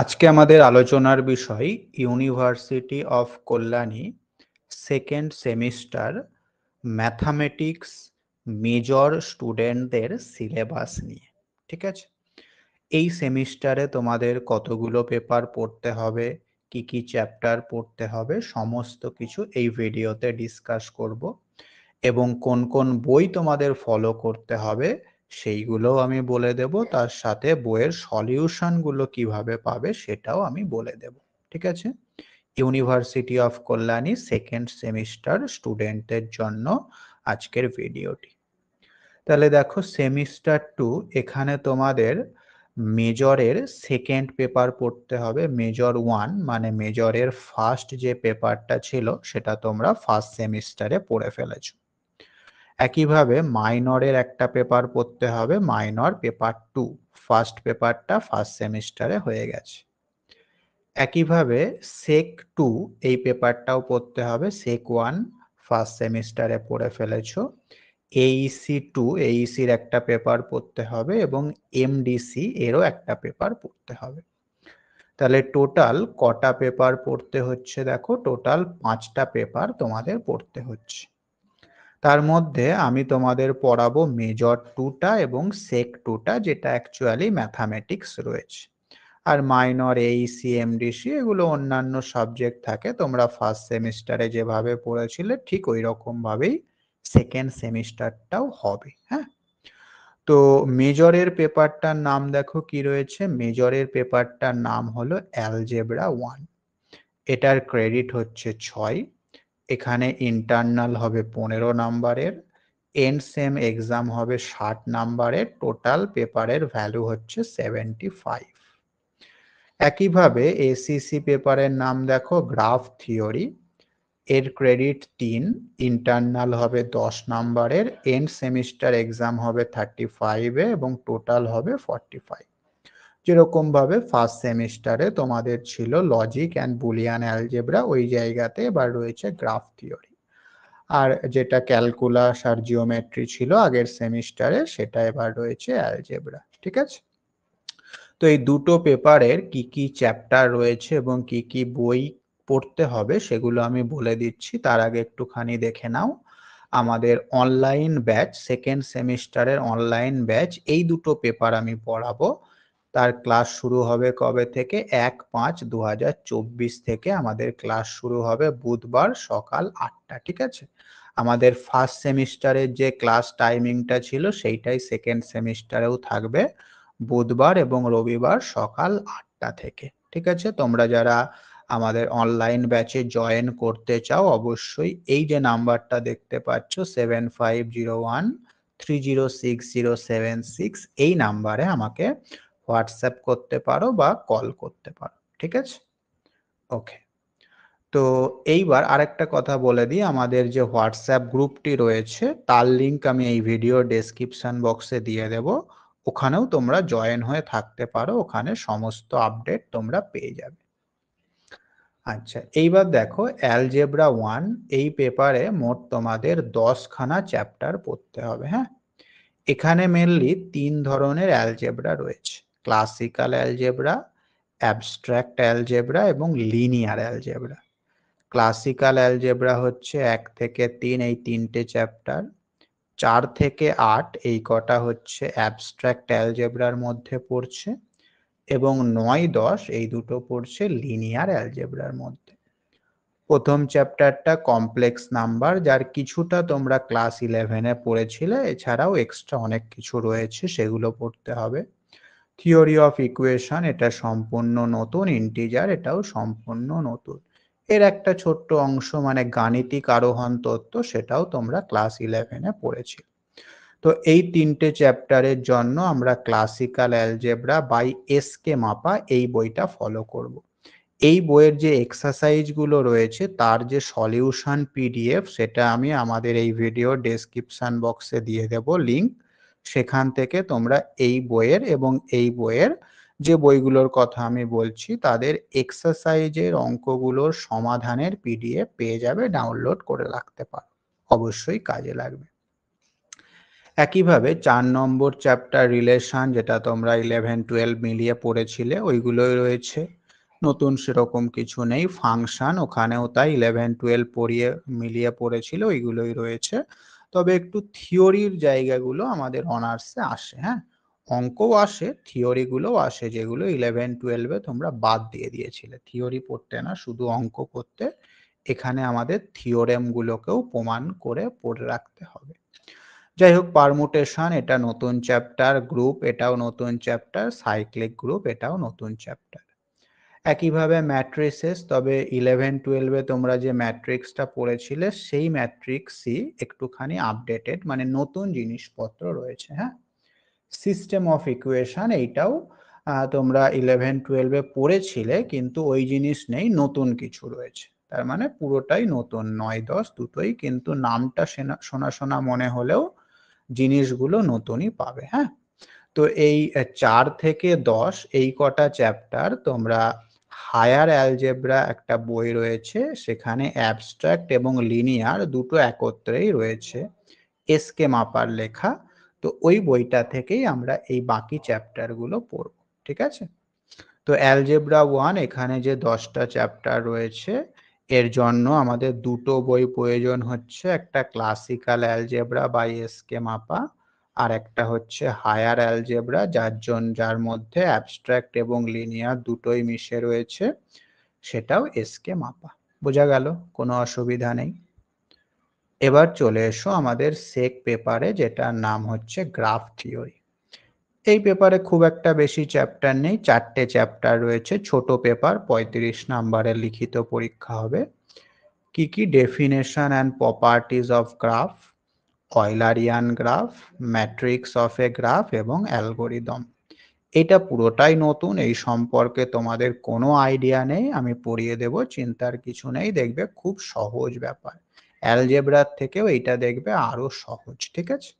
আজকে আমাদের আলোচনার বিষয় university of Kalyani second semester mathematics major স্টুডেন্টদের সিলেবাস নিয়ে ঠিক আছে এই সেমিস্টারে তোমাদের কতগুলো পেপার পড়তে হবে কি কি চ্যাপ্টার পড়তে হবে সমস্ত কিছু এই ভিডিওতে ডিসকাস করব এবং কোন কোন বই তোমাদের ফলো করতে হবে সেইগুলোও আমি বলে দেব তার সাথে বইয়ের সলিউশনগুলো কিভাবে পাবে সেটাও আমি বলে দেব ঠিক আছে university of Kalyani second semester স্টুডেন্টদের জন্য আজকের ভিডিওটি তাহলে দেখো সেমিস্টার টু এখানে তোমাদের মেজরের সেকেন্ড পেপার পড়তে হবে মেজর ওয়ান মানে মেজরের ফার্স্ট যে পেপারটা ছিল সেটা তোমরা ফার্স্ট সেমিস্টারে পড়ে ফেলেছো একইভাবে মাইনরের একটা পেপার পড়তে হবে মাইনর পেপার টু ফার্স্ট পেপারটা ফার্স্ট সেমিস্টারে হয়ে গেছে একইভাবে সেক টু এই পেপারটাও পড়তে হবে সেক ওয়ান ফার্স্ট সেমিস্টারে পড়ে ফেলেছো এইসি টু এইসির একটা পেপার পড়তে হবে এবং এমডিসি এরও একটা পেপার পড়তে হবে তাহলে টোটাল কটা পেপার পড়তে হচ্ছে দেখো টোটাল পাঁচটা পেপার তোমাদের পড়তে হচ্ছে তার মধ্যে আমি তোমাদের পড়াবো মেজর টুটা এবং সেক টুটা যেটা অ্যাকচুয়ালি ম্যাথামেটিক্স রয়েছে আর মাইনর এই সিএমডিসি এগুলো অন্যান্য সাবজেক্ট থাকে তোমরা ফার্স্ট সেমিস্টারে যেভাবে পড়েছিলে ঠিক ওই রকমভাবেই সেকেন্ড সেমিস্টারটাও হবে হ্যাঁ তো মেজরের পেপারটার নাম দেখো কি রয়েছে মেজরের পেপারটার নাম হলো অ্যালজেব্রা ওয়ান এটার ক্রেডিট হচ্ছে ছয় এখানে ইন্টারনাল হবে পনেরো নাম্বারের এন্ড সেম এক্সাম হবে ষাট নাম্বারের টোটাল পেপারের ভ্যালু হচ্ছে সেভেন্টি ফাইভ একইভাবে এসিসি পেপারের নাম দেখো গ্রাফ থিওরি এর ক্রেডিট তিন ইন্টারনাল হবে দশ নাম্বারের এন্ড সেমিস্টার এক্সাম হবে থার্টি ফাইভে এবং টোটাল হবে ফর্টি ফাইভ যেরকমভাবে ফার্স্ট সেমিস্টারে তোমাদের ছিল লজিক অ্যান্ড বুলিয়ান অ্যালজেব্রা ওই জায়গাতে এবার রয়েছে গ্রাফ থিওরি আর যেটা ক্যালকুলাস আর জিওমেট্রি ছিল আগের সেমিস্টারে সেটা এবার রয়েছে অ্যালজেব্রা ঠিক আছে তো এই দুটো পেপারের কি কি চ্যাপ্টার রয়েছে এবং কি কি বই পড়তে হবে সেগুলো আমি বলে দিচ্ছি তার আগে একটুখানি দেখে নাও আমাদের অনলাইন ব্যাচ সেকেন্ড সেমিস্টারের অনলাইন ব্যাচ এই দুটো পেপার আমি পড়াবো তার ক্লাস শুরু হবে কবে থেকে এক পাঁচ দু থেকে আমাদের ক্লাস শুরু হবে বুধবার সকাল আটটা ঠিক আছে আমাদের ফার্স্ট সেমিস্টারের যে ক্লাস টাইমিংটা ছিল সেইটাই সেকেন্ড সেমিস্টারেও থাকবে বুধবার এবং রবিবার সকাল আটটা থেকে ঠিক আছে তোমরা যারা আমাদের অনলাইন ব্যাচে জয়েন করতে চাও অবশ্যই এই যে নাম্বারটা দেখতে পাচ্ছ seven five zero one three zero six zero seven six এই নাম্বারে আমাকে হোয়াটসঅ্যাপ করতে পারো বা কল করতে পারো ঠিক আছে ওকে তো এইবার আরেকটা কথা বলে দিই আমাদের যে হোয়াটসঅ্যাপ গ্রুপটি রয়েছে তার লিঙ্ক আমি এই ভিডিও ডেসক্রিপশান বক্সে দিয়ে দেব ওখানেও তোমরা জয়েন হয়ে থাকতে পারো ওখানে সমস্ত আপডেট তোমরা পেয়ে যাবে আচ্ছা এইবার দেখো অ্যালজেব্রা ওয়ান এই পেপারে মোট তোমাদের দশখানা চ্যাপ্টার পড়তে হবে হ্যাঁ এখানে মেনলি তিন ধরনের অ্যালজেব্রা রয়েছে ক্লাসিক্যাল অ্যালজেব্রা অ্যাবস্ট্র্যাক্ট অ্যালজেব্রা এবং লিনিয়ার অ্যালজেব্রা ক্লাসিক্যাল অ্যালজেব্রা হচ্ছে এক থেকে তিন এই তিনটে চ্যাপ্টার চার থেকে আট এই কটা হচ্ছে অ্যাবস্ট্র্যাক্ট অ্যালজেব্রার মধ্যে পড়ছে এবং নয় দশ এই দুটো পড়ছে লিনিয়ার অ্যালজেব্রার মধ্যে প্রথম চ্যাপ্টারটা কমপ্লেক্স নাম্বার যার কিছুটা তোমরা ক্লাস ইলেভেনে পড়েছিলে এছাড়াও এক্সট্রা অনেক কিছু রয়েছে সেগুলো পড়তে হবে থিওরি অফ ইকুয়েশন এটা সম্পূর্ণ নতুন ইন্টিজার এটাও সম্পূর্ণ নতুন এর একটা ছোট্ট অংশ মানে গাণিতিক আরোহণ তত্ত্ব সেটাও তোমরা ক্লাস ইলেভেনে পড়েছি তো এই তিনটে চ্যাপ্টারের জন্য আমরা classical algebra by S K Mapa এই বইটা ফলো করব। এই বইয়ের যে এক্সারসাইজগুলো রয়েছে তার যে সলিউশন পিডিএফ সেটা আমি আমাদের এই ভিডিও ডেসক্রিপশান বক্সে দিয়ে দেব লিঙ্ক সেখান থেকে তোমরা এই বইয়ের এবং এই বইয়ের যে বইগুলোর কথা আমি বলছি তাদের এক্সারসাইজের অঙ্কগুলোর সমাধানের পিডিএফ পেয়ে যাবে ডাউনলোড করে রাখতে পারো অবশ্যই কাজে লাগবে একইভাবে চার নম্বর চ্যাপ্টার রিলেশন যেটা তোমরা ইলেভেন টুয়েলভ মিলিয়ে পড়েছিলে ওইগুলোই রয়েছে নতুন সেরকম কিছু নেই ফাংশন ওখানেও তাই ইলেভেন টুয়েলভ পড়িয়ে মিলিয়ে পড়েছিল ওইগুলোই রয়েছে তবে একটু থিওরির জায়গাগুলো আমাদের অনার্সে আসে হ্যাঁ অঙ্কও আসে থিওরিগুলোও আসে যেগুলো ইলেভেন টুয়েলভে তোমরা বাদ দিয়ে দিয়েছিলে থিওরি পড়তে না শুধু অঙ্ক পড়তে এখানে আমাদের থিওরেমগুলোকেও প্রমাণ করে পড়ে রাখতে হবে যাই হোক পারমুটেশন এটা নতুন চ্যাপ্টার গ্রুপ এটাও নতুন চ্যাপ্টার সাইক্লিক গ্রুপ এটাও নতুন চ্যাপ্টার একইভাবে ম্যাট্রিক্সেস তবে ইলেভেন টুয়েলভে তোমরা যে ম্যাট্রিক্সটা পড়েছিলে সেই ম্যাট্রিক্সই একটুখানি আপডেটেড মানে নতুন জিনিসপত্র রয়েছে হ্যাঁ সিস্টেম অফ ইকুয়েশন এইটাও তোমরা ইলেভেন টুয়েলভে পড়েছিলে কিন্তু ওই জিনিস নেই নতুন কিছু রয়েছে তার মানে পুরোটাই নতুন নয় দশ দুটোই কিন্তু নামটা শোনা শোনা মনে হলেও জিনিসগুলো নতুনই পাবে হ্যাঁ তো এই চার থেকে দশ এই কটা চ্যাপ্টার তোমরা হায়ার অ্যালজেব্রা একটা বই রয়েছে সেখানে অ্যাবস্ট্রাক্ট এবং লিনিয়ার দুটো একত্রেই রয়েছে এস কে মাপার লেখা তো ওই বইটা থেকেই আমরা এই বাকি চ্যাপ্টারগুলো পড়ব ঠিক আছে তো অ্যালজেব্রা ওয়ান এখানে যে দশটা চ্যাপ্টার রয়েছে এর জন্য আমাদের দুটো বই প্রয়োজন হচ্ছে একটা ক্লাসিক্যাল অ্যালজেব্রা বা এস কে মাপা আর একটা হচ্ছে হায়ার অ্যালজেব্রা যার জন্য যার মধ্যে অ্যাবস্ট্রাক্ট এবং লিনিয়ার দুটোই মিশে রয়েছে সেটাও এসকে মাপা বোঝা গেল কোনো অসুবিধা নেই এবার চলে এসো আমাদের সেক পেপারে যেটার নাম হচ্ছে গ্রাফ থিওরি এই পেপারে খুব একটা বেশি চ্যাপ্টার নেই চারটে চ্যাপ্টার রয়েছে ছোট পেপার ৩৫ নাম্বারের লিখিত পরীক্ষা হবে কি কি definition and properties of graph Eulerian graph matrix of a graph এবং অ্যালগোরিদম এটা পুরোটাই নতুন এই সম্পর্কে তোমাদের কোনো আইডিয়া নেই আমি পড়িয়ে দেব চিন্তার কিছু নেই দেখবে খুব সহজ ব্যাপার অ্যালজেব্রার থেকেও এইটা দেখবে আরও সহজ ঠিক আছে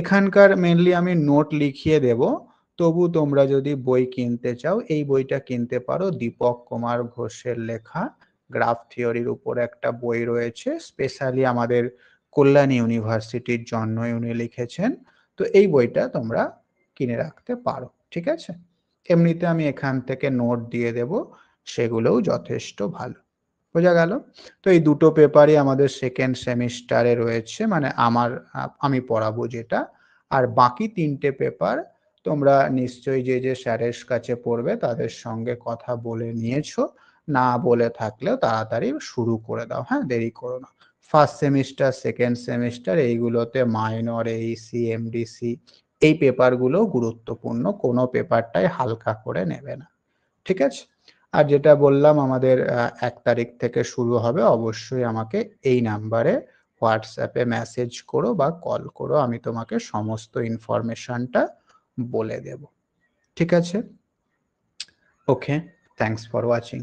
এখানকার মেনলি আমি নোট লিখিয়ে দেব তবু তোমরা যদি বই কিনতে চাও এই বইটা কিনতে পারো দীপক কুমার ঘোষের লেখা গ্রাফ থিওরির উপর একটা বই রয়েছে স্পেশালি আমাদের কল্যাণ ইউনিভার্সিটির জন্য উনি লিখেছেন তো এই বইটা তোমরা কিনে রাখতে পারো ঠিক আছে এমনিতে আমি এখান থেকে নোট দিয়ে দেব সেগুলোও যথেষ্ট ভালো বোঝা গেল তো এই দুটো পেপারই আমাদের সেকেন্ড সেমিস্টারে রয়েছে মানে আমার আমি পড়াবো যেটা আর বাকি তিনটে পেপার তোমরা নিশ্চয়ই যে যে স্যারের কাছে পড়বে তাদের সঙ্গে কথা বলে নিয়েছো না বলে থাকলেও তাড়াতাড়ি শুরু করে দাও হ্যাঁ দেরি করো না ফার্স্ট সেমিস্টার সেকেন্ড সেমিস্টার এইগুলোতে মাইনর এই সি সিএমডিসি এই পেপারগুলো গুরুত্বপূর্ণ কোনো পেপারটাই হালকা করে নেবে না ঠিক আছে আর যেটা বললাম আমাদের এক তারিখ থেকে শুরু হবে অবশ্যই আমাকে এই নাম্বারে হোয়াটসঅ্যাপে মেসেজ করো বা কল করো আমি তোমাকে সমস্ত ইনফরমেশনটা বলে দেব ঠিক আছে ওকে থ্যাংকস ফর ওয়াচিং